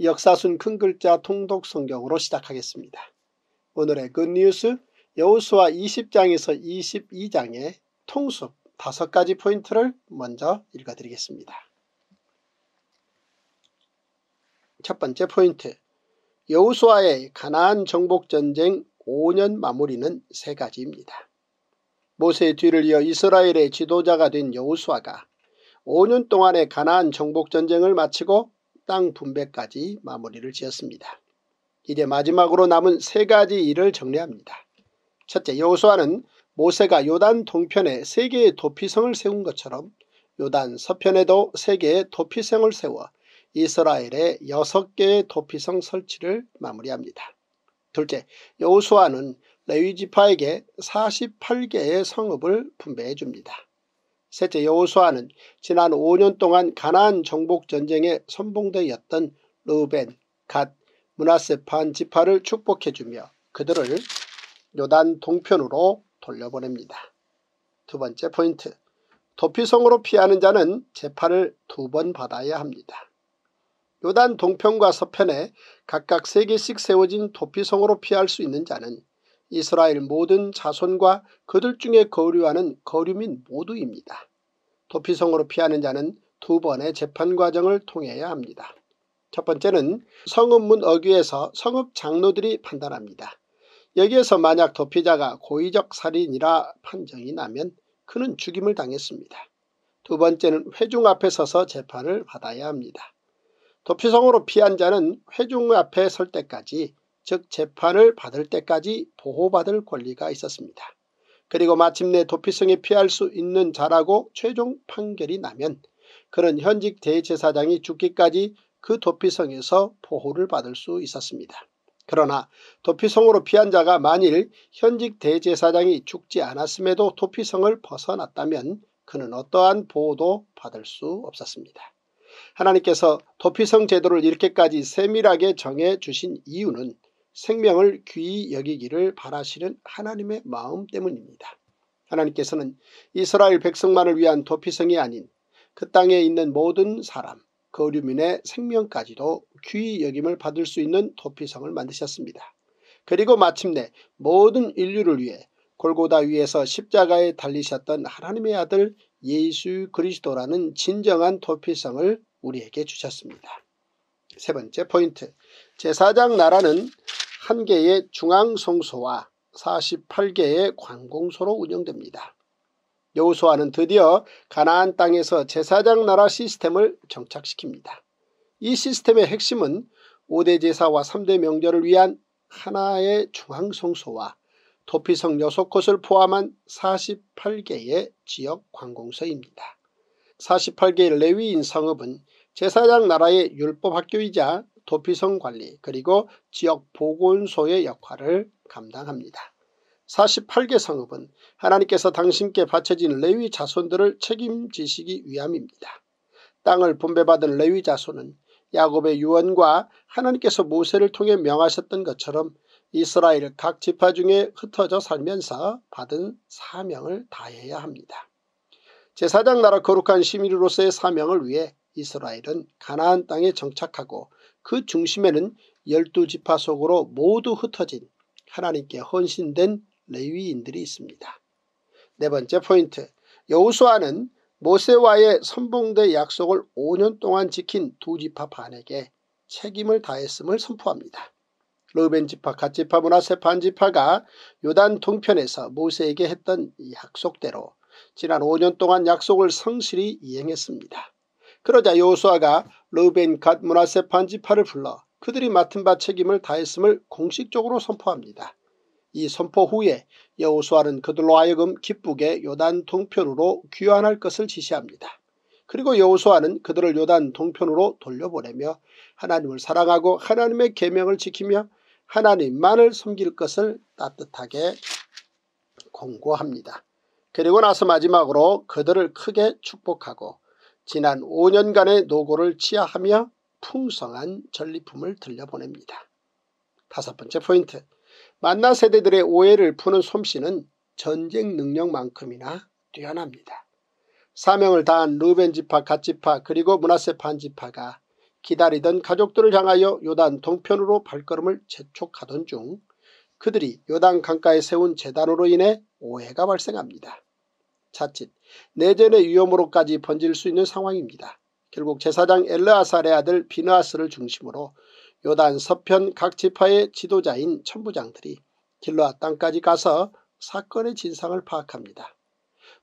역사순 큰 글자 통독 성경으로 시작하겠습니다. 오늘의 굿뉴스 그 여호수아 20장에서 22장의 통수 다섯 가지 포인트를 먼저 읽어드리겠습니다. 첫 번째 포인트 여호수아의 가나안 정복전쟁 5년 마무리는 세 가지입니다. 모세의 뒤를 이어 이스라엘의 지도자가 된 여호수아가 5년 동안의 가나안 정복전쟁을 마치고 땅 분배까지 마무리를 지었습니다. 이제 마지막으로 남은 세 가지 일을 정리합니다. 첫째 여호수아는 모세가 요단 동편에 세 개의 도피성을 세운 것처럼 요단 서편에도 세 개의 도피성을 세워 이스라엘의 여섯 개의 도피성 설치를 마무리합니다. 둘째, 여호수아는 레위지파에게 48개의 성읍을 분배해 줍니다. 셋째 여호수아는 지난 5년 동안 가나안 정복 전쟁의 선봉대였던 르벤, 갓, 문하세 판 지파를 축복해 주며 그들을 요단 동편으로 돌려보냅니다. 두 번째 포인트 도피성으로 피하는 자는 재판을 두 번 받아야 합니다. 요단 동편과 서편에 각각 3개씩 세워진 도피성으로 피할 수 있는 자는 이스라엘 모든 자손과 그들 중에 거류하는 거류민 모두입니다. 도피성으로 피하는 자는 두 번의 재판 과정을 통해야 합니다. 첫 번째는 성읍문 어귀에서 성읍 장로들이 판단합니다. 여기에서 만약 도피자가 고의적 살인이라 판정이 나면 그는 죽임을 당했습니다. 두 번째는 회중 앞에 서서 재판을 받아야 합니다. 도피성으로 피한 자는 회중 앞에 설 때까지 즉 재판을 받을 때까지 보호받을 권리가 있었습니다. 그리고 마침내 도피성에 피할 수 있는 자라고 최종 판결이 나면 그는 현직 대제사장이 죽기까지 그 도피성에서 보호를 받을 수 있었습니다. 그러나 도피성으로 피한 자가 만일 현직 대제사장이 죽지 않았음에도 도피성을 벗어났다면 그는 어떠한 보호도 받을 수 없었습니다. 하나님께서 도피성 제도를 이렇게까지 세밀하게 정해 주신 이유는 생명을 귀히 여기기를 바라시는 하나님의 마음 때문입니다. 하나님께서는 이스라엘 백성만을 위한 도피성이 아닌 그 땅에 있는 모든 사람, 거류민의 그 생명까지도 귀히 여김을 받을 수 있는 도피성을 만드셨습니다. 그리고 마침내 모든 인류를 위해 골고다 위에서 십자가에 달리셨던 하나님의 아들 예수 그리스도라는 진정한 도피성을 우리에게 주셨습니다. 세 번째 포인트 제사장 나라는 1개의 중앙송소와 48개의 관공소로 운영됩니다. 여호수아는 드디어 가나안 땅에서 제사장 나라 시스템을 정착시킵니다. 이 시스템의 핵심은 5대 제사와 3대 명절을 위한 하나의 중앙송소와 도피성 6곳을 포함한 48개의 지역 관공서입니다. 48개의 레위인 성읍은 제사장 나라의 율법학교이자 도피성 관리 그리고 지역 보건소의 역할을 감당합니다. 48개 성읍은 하나님께서 당신께 바쳐진 레위 자손들을 책임지시기 위함입니다. 땅을 분배받은 레위 자손은 야곱의 유언과 하나님께서 모세를 통해 명하셨던 것처럼 이스라엘 각 지파 중에 흩어져 살면서 받은 사명을 다해야 합니다. 제사장 나라 거룩한 시민으로서의 사명을 위해 이스라엘은 가나안 땅에 정착하고 그 중심에는 열두 지파 속으로 모두 흩어진 하나님께 헌신된 레위인들이 있습니다. 네 번째 포인트 여호수아는 모세와의 선봉대 약속을 5년 동안 지킨 두 지파 반에게 책임을 다했음을 선포합니다. 르벤 지파, 갓 지파, 문하세 판 지파가 요단 동편에서 모세에게 했던 약속대로 지난 5년 동안 약속을 성실히 이행했습니다. 그러자 요호수아가 르벤 갓 문하세 반지파를 불러 그들이 맡은 바 책임을 다했음을 공식적으로 선포합니다. 이 선포 후에 여호수아는 그들로 하여금 기쁘게 요단 동편으로 귀환할 것을 지시합니다. 그리고 여호수아는 그들을 요단 동편으로 돌려보내며 하나님을 사랑하고 하나님의 계명을 지키며 하나님만을 섬길 것을 따뜻하게 공고합니다. 그리고 나서 마지막으로 그들을 크게 축복하고 지난 5년간의 노고를 치하하며 풍성한 전리품을 들려보냅니다. 다섯 번째 포인트 만나 세대들의 오해를 푸는 솜씨는 전쟁 능력만큼이나 뛰어납니다. 사명을 다한 루벤 지파, 갓 지파 그리고 문하세 판 지파가 기다리던 가족들을 향하여 요단 동편으로 발걸음을 재촉하던 중 그들이 요단 강가에 세운 재단으로 인해 오해가 발생합니다. 자칫 내전의 위험으로까지 번질 수 있는 상황입니다. 결국 제사장 엘르아살의 아들 비누아스를 중심으로 요단 서편 각 지파의 지도자인 천부장들이 길로아 땅까지 가서 사건의 진상을 파악합니다.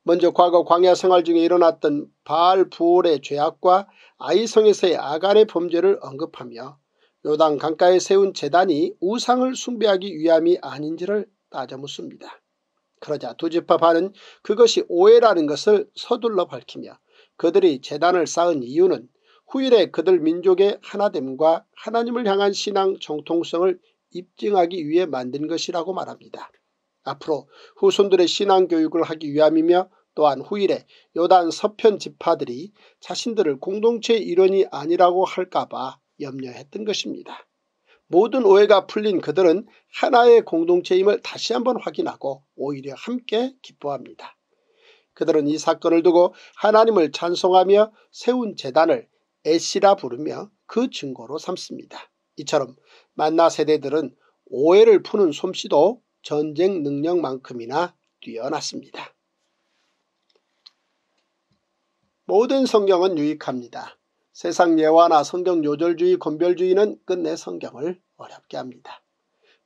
먼저 과거 광야 생활 중에 일어났던 바알 부올의 죄악과 아이성에서의 아간의 범죄를 언급하며 요단 강가에 세운 재단이 우상을 숭배하기 위함이 아닌지를 따져 묻습니다. 그러자 두지파하는 그것이 오해라는 것을 서둘러 밝히며 그들이 재단을 쌓은 이유는 후일에 그들 민족의 하나됨과 하나님을 향한 신앙 정통성을 입증하기 위해 만든 것이라고 말합니다. 앞으로 후손들의 신앙 교육을 하기 위함이며 또한 후일에 요단 서편 지파들이 자신들을 공동체 일원이 아니라고 할까봐 염려했던 것입니다. 모든 오해가 풀린 그들은 하나의 공동체임을 다시 한번 확인하고 오히려 함께 기뻐합니다. 그들은 이 사건을 두고 하나님을 찬송하며 세운 재단을 에시라 부르며 그 증거로 삼습니다. 이처럼 만나 세대들은 오해를 푸는 솜씨도 전쟁 능력만큼이나 뛰어났습니다. 모든 성경은 유익합니다. 세상 예화나 성경 요절주의 건별주의는 끝내 성경을 어렵게 합니다.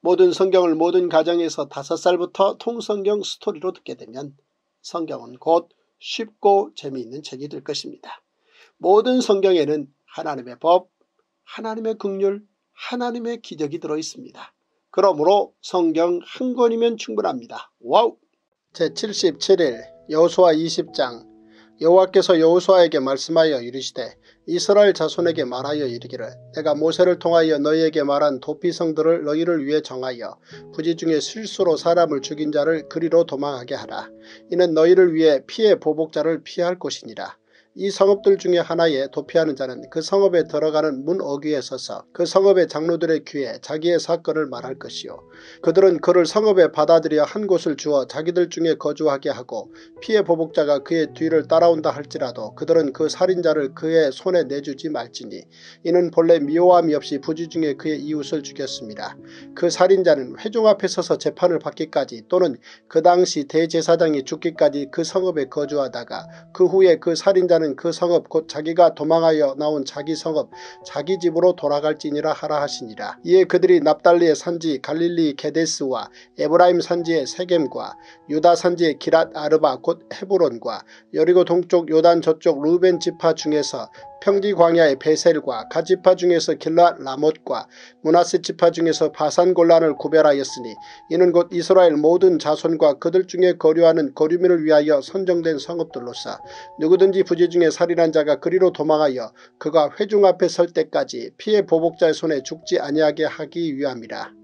모든 성경을 모든 가정에서 다섯 살부터 통성경 스토리로 듣게 되면 성경은 곧 쉽고 재미있는 책이 될 것입니다. 모든 성경에는 하나님의 법, 하나님의 극률, 하나님의 기적이 들어있습니다. 그러므로 성경 한 권이면 충분합니다. 와우! 제77일 여호수아 20장 여호와께서 여호수아에게 말씀하여 이르시되 이스라엘 자손에게 말하여 이르기를 내가 모세를 통하여 너희에게 말한 도피성들을 너희를 위해 정하여 부지 중에 실수로 사람을 죽인 자를 그리로 도망하게 하라. 이는 너희를 위해 피해 보복자를 피할 것이니라. 이 성읍들 중에 하나에 도피하는 자는 그 성읍에 들어가는 문 어귀에 서서 그 성읍의 장로들의 귀에 자기의 사건을 말할 것이요. 그들은 그를 성읍에 받아들여 한 곳을 주어 자기들 중에 거주하게 하고 피해 보복자가 그의 뒤를 따라온다 할지라도 그들은 그 살인자를 그의 손에 내주지 말지니 이는 본래 미워함이 없이 부지 중에 그의 이웃을 죽였습니다. 그 살인자는 회중 앞에 서서 재판을 받기까지 또는 그 당시 대제사장이 죽기까지 그 성읍에 거주하다가 그 후에 그 살인자는 사람그 성읍 곧 자기가 도망하여 나온 자기 성읍 자기 집으로 돌아갈지니라 하라 하시니라. 이에 그들이 납달리의 산지 갈릴리 게데스와 에브라임 산지의 세겜과 유다 산지의 기랏 아르바 곧 헤브론과 여리고 동쪽 요단 저쪽 루벤 지파 중에서 평지 광야의 베셀과 가지파 중에서 길라 라못과 문하세 지파 중에서 바산 골란을 구별하였으니 이는 곧 이스라엘 모든 자손과 그들 중에 거류하는 거류민을 위하여 선정된 성읍들로서 누구든지 부지 중에 살인한 자가 그리로 도망하여 그가 회중 앞에 설 때까지 피해 보복자의 손에 죽지 아니하게 하기 위함이라.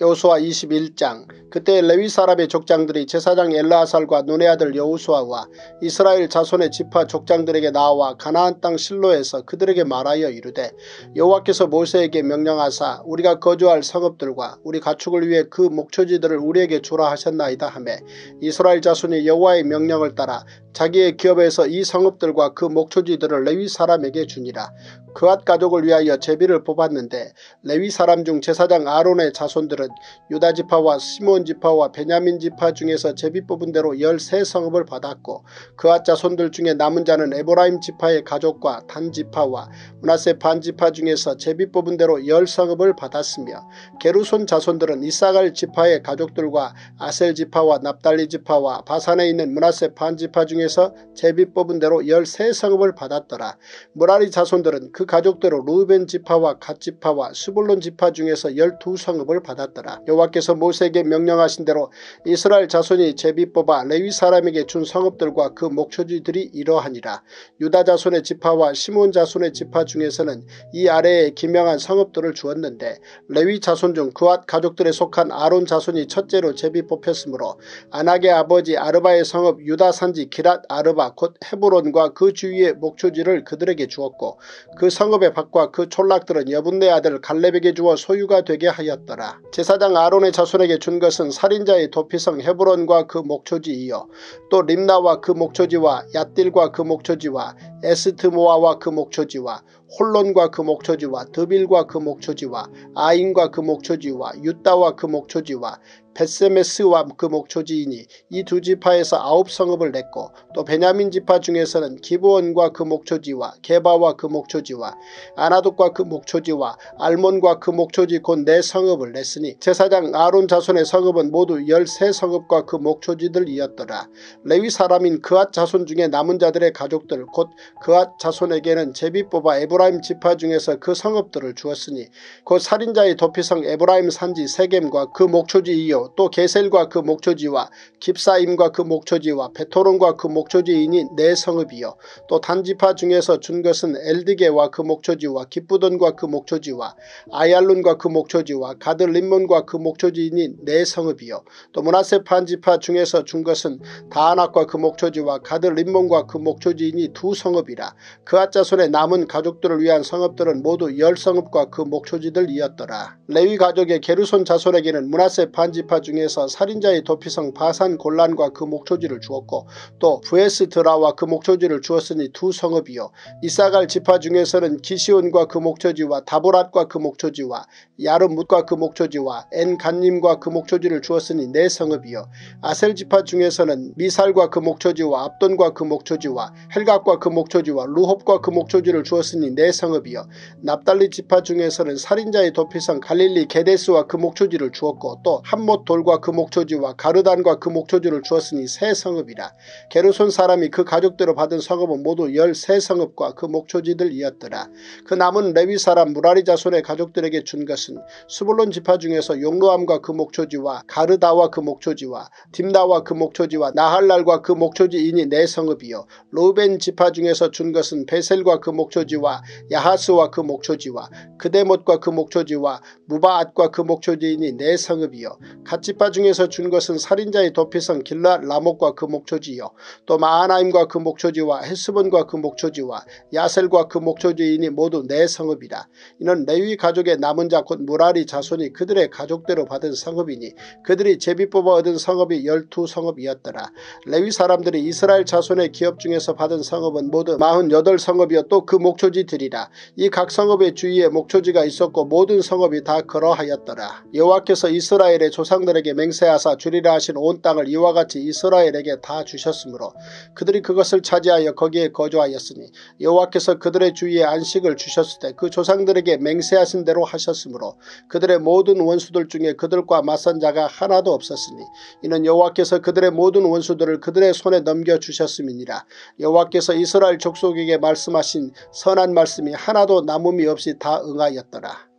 여호수아 21장 그때 레위 사람의 족장들이 제사장 엘라하살과 눈의 아들 여호수아와 이스라엘 자손의 지파 족장들에게 나와 가나안 땅 실로에서 그들에게 말하여 이르되 여호와께서 모세에게 명령하사 우리가 거주할 성읍들과 우리 가축을 위해 그 목초지들을 우리에게 주라 하셨나이다 하매 이스라엘 자손이 여호와의 명령을 따라 자기의 기업에서 이 성읍들과 그 목초지들을 레위 사람에게 주니라. 그앗 가족을 위하여 제비를 뽑았는데 레위 사람 중 제사장 아론의 자손들은 유다 지파와 시몬 지파와 베냐민 지파 중에서 제비 뽑은 대로 열 세 성읍을 받았고 그앗 자손들 중에 남은 자는 에보라임 지파의 가족과 단 지파와 문하세 반 지파 중에서 제비 뽑은 대로 열 성읍을 받았으며 게루손 자손들은 이사갈 지파의 가족들과 아셀 지파와 납달리 지파와 바산에 있는 문하세 반 지파 중에 통해서 제비 뽑은 대로 열세 성읍을 받았더라. 무라리 자손들은 그 가족대로 루벤 지파와 갓 지파와 수불론 지파 중에서 열두 성읍을 받았더라. 여호와께서 모세에게 명령하신 대로 이스라엘 자손이 제비 뽑아 레위 사람에게 준 성읍들과 그 목초지들이 이러하니라. 유다 자손의 지파와 시몬 자손의 지파 중에서는 이 아래에 기명한 성읍들을 주었는데 레위 자손 중 그와 가족들에 속한 아론 자손이 첫째로 제비 뽑혔으므로 아낙게 아버지 아르바의 성읍 유다 산지 기라 길 아르바 곧 헤브론과 그 주위의 목초지를 그들에게 주었고 그 성읍의 밭과 그 촌락들은 여분네 아들 갈렙에게 주어 소유가 되게 하였더라. 제사장 아론의 자손에게 준 것은 살인자의 도피성 헤브론과 그 목초지이요 또 림나와 그 목초지와 야딜과그 목초지와 에스트모아와 그 목초지와 홀론과 그 목초지와 드빌과 그 목초지와 아인과 그 목초지와 유다와 그 목초지와 벳세메스와 그목초지이니이 두 지파에서 아홉 성읍을 냈고 또 베냐민 지파 중에서는 기브온과 그 목초지와 게바와 그 목초지와 아나독과 그 목초지와 알몬과 그 목초지 곧 네 성읍을 냈으니 제사장 아론 자손의 성읍은 모두 열세 성읍과 그 목초지들이었더라. 레위 사람인 그앗 자손 중에 남은 자들의 가족들 곧 그앗 자손에게는 제비 뽑아 에브라임 지파 중에서 그 성읍들을 주었으니 곧 살인자의 도피성 에브라임 산지 세겜과 그 목초지 이요 또 게셀과 그 목초지와 깁사임과 그 목초지와 베토론과 그 목초지이니 네 성읍이요. 또 단지파 중에서 준 것은 엘드게와 그 목초지와 기쁘돈과 그 목초지와 아얄론과 그 목초지와 가들 림몬과 그 목초지이니 네 성읍이요. 또 문하세 판지파 중에서 준 것은 다하악과그 목초지와 가들 림몬과 그 목초지이니 두 성읍이라. 그아자손의 남은 가족들을 위한 성읍들은 모두 열 성읍과 그 목초지들이었더라. 레위 가족의 게르손 자손에게는 문하세 판지파 좌파 중에서 살인자의 도피성 바산 곤란과 그 목초지를 주었고 또 부에스드라와 그 목초지를 주었으니 두 성읍이요. 이사갈 지파 중에서는 기시온과 그 목초지와 다보랏과 그 목초지와 야름뭇과 그 목초지와 엔간님과 그 목초지를 주었으니 네 성읍이요. 아셀 지파 중에서는 미살과 그 목초지와 압돈과 그 목초지와 헬갑과 그 목초지와 루홉과 그 목초지를 주었으니 네 성읍이요. 납달리 지파 중에서는 살인자의 도피성 갈릴리 게데스와 그 목초지를 주었고 또 한못 돌과그 목초지와 가르단과 그 목초지를 주었으니 세 성읍이라. 게르손 사람이 그 가족대로 받은 성읍은 모두 열세 성읍과 그 목초지들이었더라. 그 남은 레위 사람 무라리 자손의 가족들에게 준 것은 수블론 지파 중에서 용로암과 그 목초지와 가르다와 그 목초지와 딤나와 그 목초지와 나할랄과 그목초지이니네 성읍이요. 로벤 지파 중에서 준 것은 베셀과 그 목초지와 야하스와 그 목초지와 그대못과 그 목초지와 무바앗과 그목초지이니네 성읍이요. 핫지파 중에서 준 것은 살인자의 도피성 길라 라목과 그 목초지요. 또 마하나임과 그 목초지와 헬스본과 그 목초지와 야셀과 그 목초지인이 모두 내 성읍이라. 이는 레위 가족의 남은 자곧 무라리 자손이 그들의 가족대로 받은 성읍이니 그들이 제비 뽑아 얻은 성읍이 열두 성읍이었더라. 레위 사람들이 이스라엘 자손의 기업 중에서 받은 성읍은 모두 마흔여덟 성읍이요 또그 목초지들이라. 이 각 성읍의 주위에 목초지가 있었고 모든 성읍이 다 그러하였더라. 여호와께서 이스라엘의 조상 백성들에게 맹세하사 주리라 하신 온 땅을 이와 같이 이스라엘에게 다 주셨으므로 그들이 그것을 차지하여 거기에 거주하였으니 여호와께서 그들의 주위에 안식을 주셨을 때 그 조상들에게 맹세하신 대로 하셨으므로 그들의 모든 원수들 중에 그들과 맞선 자가 하나도 없었으니 이는 여호와께서 그들의 모든 원수들을 그들의 손에 넘겨주셨음이니라 여호와께서 이스라엘 족속에게 말씀하신 선한 말씀이 하나도 남음이 없이 다 응하였더라.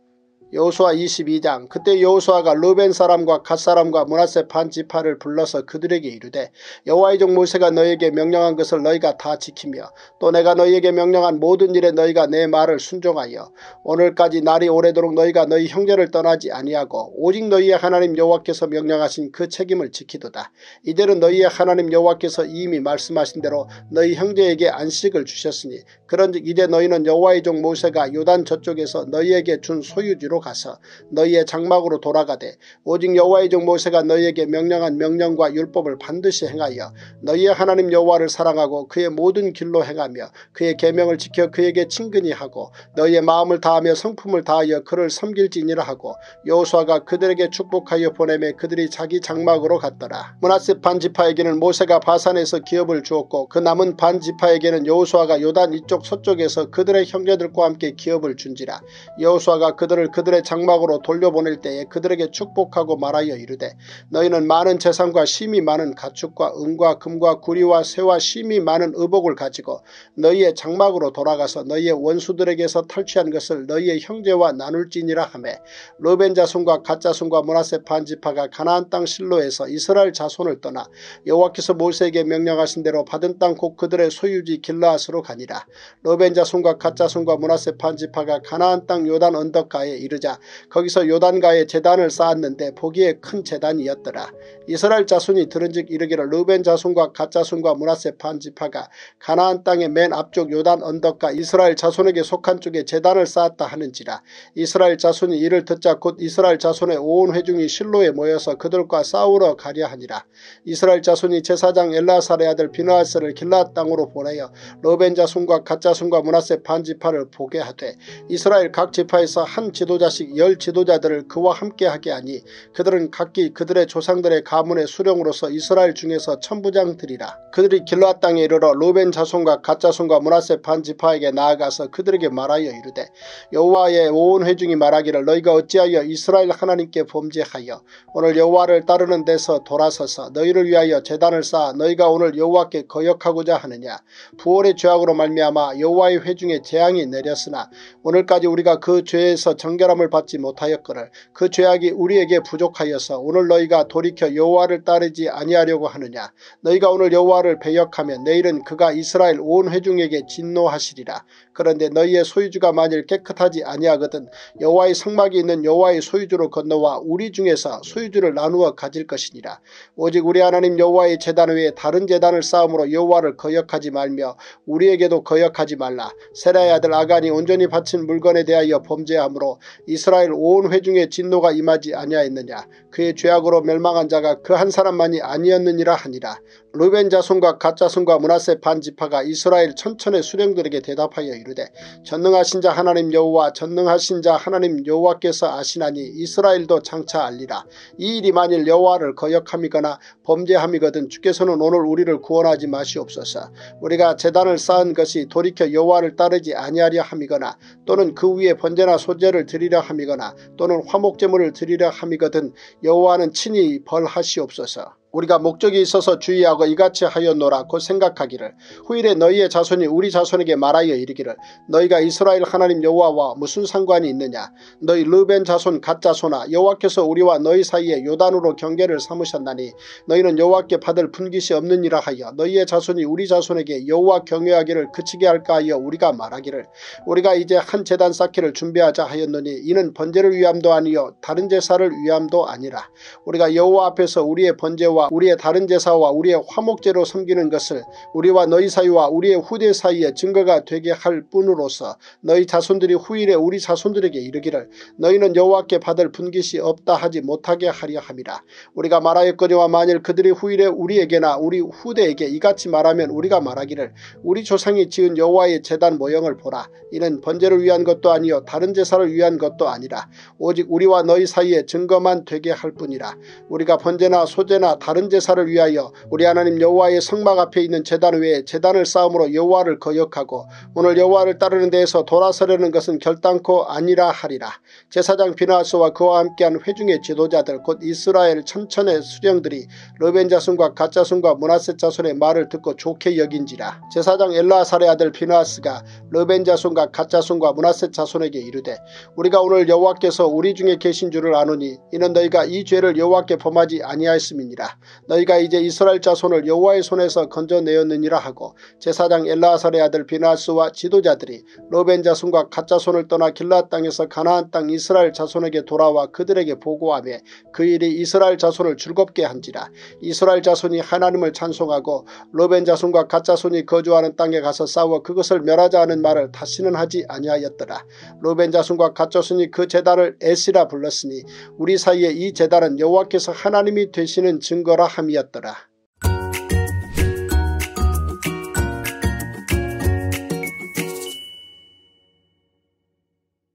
여호수아 22장 그때 여호수아가 루벤 사람과 갓 사람과 문하세 반지파를 불러서 그들에게 이르되 여호와의 종 모세가 너에게 명령한 것을 너희가 다 지키며 또 내가 너희에게 명령한 모든 일에 너희가 내 말을 순종하여 오늘까지 날이 오래도록 너희가 너희 형제를 떠나지 아니하고 오직 너희의 하나님 여호와께서 명령하신 그 책임을 지키도다. 이들은 너희의 하나님 여호와께서 이미 말씀하신 대로 너희 형제에게 안식을 주셨으니 그런즉 이제 너희는 여호와의 종 모세가 요단 저쪽에서 너희에게 준 소유지로 그로 가서 너희의 장막으로 돌아가되 오직 여호와의 종 모세가 너희에게 명령한 명령과 율법을 반드시 행하여 너희의 하나님 여호와를 사랑하고 그의 모든 길로 행하며 그의 계명을 지켜 그에게 친근히 하고 너희의 마음을 다하며 성품을 다하여 그를 섬길지니라 하고 여호수아가 그들에게 축복하여 보내매 그들이 자기 장막으로 갔더라. 문하세 반지파에게는 모세가 바산에서 기업을 주었고 그 남은 반지파에게는 여호수아가 요단 이쪽 서쪽에서 그들의 형제들과 함께 기업을 준지라. 여호수아가 그들을 그들 그들의 장막으로 돌려보낼 때에 그들에게 축복하고 말하여 이르되 너희는 많은 재산과 심이 많은 가축과 은과 금과 구리와 새와 심이 많은 의복을 가지고 너희의 장막으로 돌아가서 너희의 원수들에게서 탈취한 것을 너희의 형제와 나눌지니라 하매 로벤 자손과 갓 자손과 문하세 반지파가 가나안 땅 실로에서 이스라엘 자손을 떠나 여호와께서 모세에게 명령하신 대로 받은 땅 곧 그들의 소유지 길라앗으로 가니라 로벤 자손과 갓 자손과 문하세 반지파가 가나안 땅 요단 언덕가에 이르 이르자 거기서 요단가에 재단을 쌓았는데 보기에 큰 재단이었더라. 이스라엘 자손이 들은즉 이르기를 르벤 자손과 갓 자손과 문하세 반지파가 가나안 땅의 맨 앞쪽 요단 언덕과 이스라엘 자손에게 속한 쪽에 재단을 쌓았다 하는지라. 이스라엘 자손이 이를 듣자 곧 이스라엘 자손의 온 회중이 실로에 모여서 그들과 싸우러 가려 하니라. 이스라엘 자손이 제사장 엘라살의 아들 비누아스를 길라 땅으로 보내어 르벤 자손과 갓 자손과 문하세 반지파를 보게 하되 이스라엘 각 지파에서 한 지도자 자씩 열 지도자들을 그와 함께하게 하니 그들은 각기 그들의 조상들의 가문의 수령으로서 이스라엘 중에서 천부장들이라. 그들이 길라 땅에 이르러 로벤 자손과 갓 자손과 문하세 반지파에게 나아가서 그들에게 말하여 이르되 여호와의 온 회중이 말하기를 너희가 어찌하여 이스라엘 하나님께 범죄하여 오늘 여호와를 따르는 데서 돌아서서 너희를 위하여 재단을 쌓아 너희가 오늘 여호와께 거역하고자 하느냐 부월의 죄악으로 말미암아 여호와의 회중에 재앙이 내렸으나 오늘까지 우리가 그 죄에서 정결함 택함을 받지 못하였거늘 그 죄악이 우리에게 부족하여서 오늘 너희가 돌이켜 여호와를 따르지 아니하려고 하느냐 너희가 오늘 여호와를 배역하면 내일은 그가 이스라엘 온 회중에게 진노하시리라 그런데 너희의 소유주가 만일 깨끗하지 아니하거든 여호와의 성막이 있는 여호와의 소유주로 건너와 우리 중에서 소유주를 나누어 가질 것이니라 오직 우리 하나님 여호와의 재단 외에 다른 재단을 쌓음으로 여호와를 거역하지 말며 우리에게도 거역하지 말라 세라의 아들 아간이 온전히 바친 물건에 대하여 범죄함으로 이스라엘 온 회중에 진노가 임하지 아니하였느냐 그의 죄악으로 멸망한 자가 그 한 사람만이 아니었느니라 하니라 루벤 자손과 가짜 손과 문하세 반 지파가 이스라엘 천천의 수령들에게 대답하여 이르되 전능하신 자 하나님 여호와 전능하신 자 하나님 여호와께서 아시나니 이스라엘도 장차 알리라 이 일이 만일 여호와를 거역함이거나 범죄함이거든 주께서는 오늘 우리를 구원하지 마시옵소서 우리가 재단을 쌓은 것이 돌이켜 여호와를 따르지 아니하려 함이거나 또는 그 위에 번제나 소제를 드리려 함이거나 또는 화목제물을 드리려 함이거든 여호와는 친히 벌하시옵소서 우리가 목적이 있어서 주의하고 이같이 하였노라 고 생각하기를 후일에 너희의 자손이 우리 자손에게 말하여 이르기를 너희가 이스라엘 하나님 여호와와 무슨 상관이 있느냐 너희 르벤 자손 가짜소나 여호와께서 우리와 너희 사이에 요단으로 경계를 삼으셨나니 너희는 여호와께 받을 분깃이 없느니라 하여 너희의 자손이 우리 자손에게 여호와 경외하기를 그치게 할까 하여 우리가 말하기를 우리가 이제 한 재단 쌓기를 준비하자 하였느니 이는 번제를 위함도 아니요 다른 제사를 위함도 아니라 우리가 여호와 앞에서 우리의 번제와 우리의 다른 제사와 우리의 화목제로 섬기는 것을 우리와 너희 사이와 우리의 후대 사이에 증거가 되게 할 뿐으로서 너희 자손들이 후일에 우리 자손들에게 이르기를 너희는 여호와께 받을 분깃이 없다 하지 못하게 하려 함이라. 우리가 말하였거니와 만일 그들이 후일에 우리에게나 우리 후대에게 이같이 말하면 우리가 말하기를 우리 조상이 지은 여호와의 재단 모형을 보라. 이는 번제를 위한 것도 아니요 다른 제사를 위한 것도 아니라 오직 우리와 너희 사이에 증거만 되게 할 뿐이라. 우리가 번제나 소제나 다른 제사를 위하여 우리 하나님 여호와의 성막 앞에 있는 제단 위에 제단을 쌓음으로 여호와를 거역하고 오늘 여호와를 따르는 데에서 돌아서려는 것은 결단코 아니라 하리라. 제사장 비나스와 그와 함께한 회중의 지도자들 곧 이스라엘 천천의 수령들이 르벤 자손과 갓 자손과 문하세 자손의 말을 듣고 좋게 여긴지라. 제사장 엘라살의 아들 비나스가 르벤 자손과 갓 자손과 문하세 자손에게 이르되 우리가 오늘 여호와께서 우리 중에 계신 줄을 아노니 이는 너희가 이 죄를 여호와께 범하지 아니하였음이니라. 너희가 이제 이스라엘 자손을 여호와의 손에서 건져내었느니라 하고 제사장 엘라하살의 아들 비나스와 지도자들이 로벤 자손과 갓 자손을 떠나 길라 땅에서 가나안 땅 이스라엘 자손에게 돌아와 그들에게 보고하며 그 일이 이스라엘 자손을 즐겁게 한지라 이스라엘 자손이 하나님을 찬송하고 로벤 자손과 갓 자손이 거주하는 땅에 가서 싸워 그것을 멸하자 하는 말을 다시는 하지 아니하였더라 로벤 자손과 갓 자손이 그 제단을 에시라 불렀으니 우리 사이에 이 제단은 여호와께서 하나님이 되시는 증거 جراح ميطرح